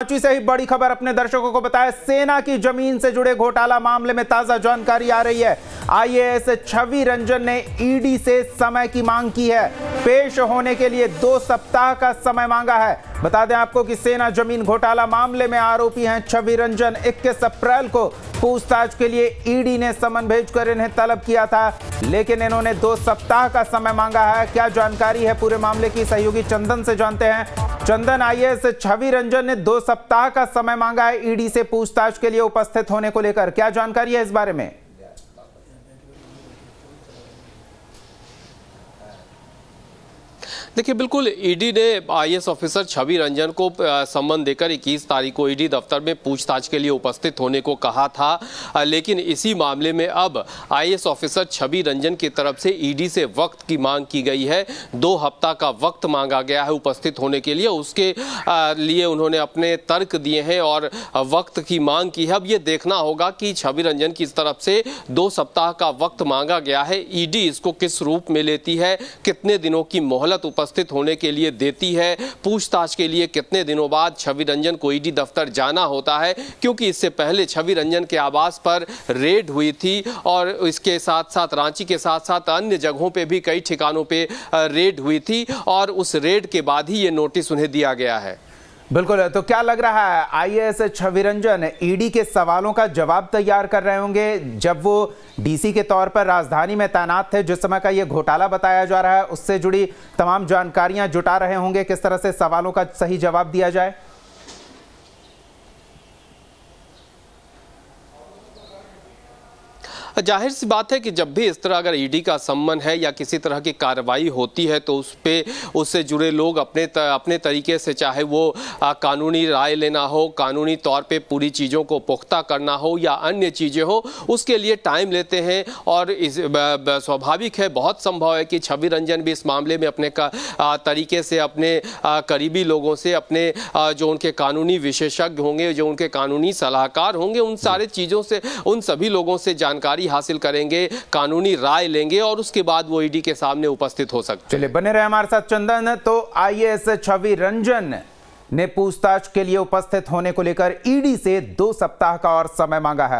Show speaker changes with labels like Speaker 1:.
Speaker 1: पांचवी से ही बड़ी खबर अपने दर्शकों को बताया सेना की जमीन से जुड़े घोटाला मामले में ताजा जानकारी आ रही है आईएएस छवि रंजन ने ईडी से समय की मांग की है पेश होने के लिए दो सप्ताह का समय मांगा है बता दें आपको कि सेना जमीन घोटाला मामले में आरोपी हैं छवि रंजन इक्कीस अप्रैल को पूछताछ के लिए ईडी ने समन भेजकर इन्हें तलब किया था लेकिन इन्होंने दो सप्ताह का समय मांगा है क्या जानकारी है पूरे मामले की सहयोगी चंदन से जानते हैं चंदन आईएएस छवि रंजन ने दो सप्ताह का समय मांगा है ईडी से पूछताछ के लिए उपस्थित होने को लेकर क्या जानकारी है इस बारे में
Speaker 2: देखिए बिल्कुल ईडी e ने आईएएस ऑफिसर छवि रंजन को संबंध देकर 21 तारीख को ईडी e दफ्तर में पूछताछ के लिए उपस्थित होने को कहा था लेकिन इसी मामले में अब आईएएस ऑफिसर छवि रंजन की तरफ से ईडी e से वक्त की मांग की गई है दो हफ्ता का वक्त मांगा गया है उपस्थित होने के लिए उसके लिए उन्होंने अपने तर्क दिए हैं और वक्त की मांग की है अब ये देखना होगा कि छवि रंजन की तरफ से दो सप्ताह का वक्त मांगा गया है ईडी इसको किस रूप में लेती है कितने दिनों की मोहलत उपस्थित उपस्थित होने के लिए देती है पूछताछ के लिए कितने दिनों बाद छवि रंजन को ईडी दफ्तर जाना होता है क्योंकि इससे पहले छवि रंजन के आवास पर रेड हुई थी और इसके साथ साथ रांची के साथ साथ अन्य जगहों पर भी कई ठिकानों पर रेड हुई थी और उस रेड के बाद ही ये नोटिस उन्हें दिया गया है
Speaker 1: बिल्कुल तो क्या लग रहा है IAS Chhaviranjan Ranjan e ED के सवालों का जवाब तैयार कर रहे होंगे जब वो डीसी के तौर पर राजधानी में तैनात थे जिस समय का ये घोटाला बताया जा रहा है उससे जुड़ी तमाम जानकारियां जुटा रहे होंगे किस तरह से सवालों का सही जवाब दिया जाए
Speaker 2: हाँ, जाहिर सी बात है कि जब भी इस तरह अगर ईडी e का सम्मन है या किसी तरह की कार्रवाई होती है तो उस पर उससे जुड़े लोग अपने त, अपने तरीके से चाहे वो आ, कानूनी राय लेना हो कानूनी तौर पे पूरी चीज़ों को पुख्ता करना हो या अन्य चीज़ें हो उसके लिए टाइम लेते हैं और इस स्वाभाविक है बहुत संभव है कि छवि रंजन भी इस मामले में अपने का आ, तरीके से अपने आ, करीबी लोगों से अपने आ, जो उनके कानूनी विशेषज्ञ होंगे जो उनके कानूनी सलाहकार होंगे उन सारे चीज़ों से उन सभी लोगों से जानकारी जानकारी हासिल करेंगे कानूनी राय लेंगे और उसके बाद वो ईडी e के सामने उपस्थित हो सकते चलिए
Speaker 1: बने रहे हमारे साथ चंदन तो आईएएस छवि रंजन ने पूछताछ के लिए उपस्थित होने को लेकर ईडी e से दो सप्ताह का और समय मांगा है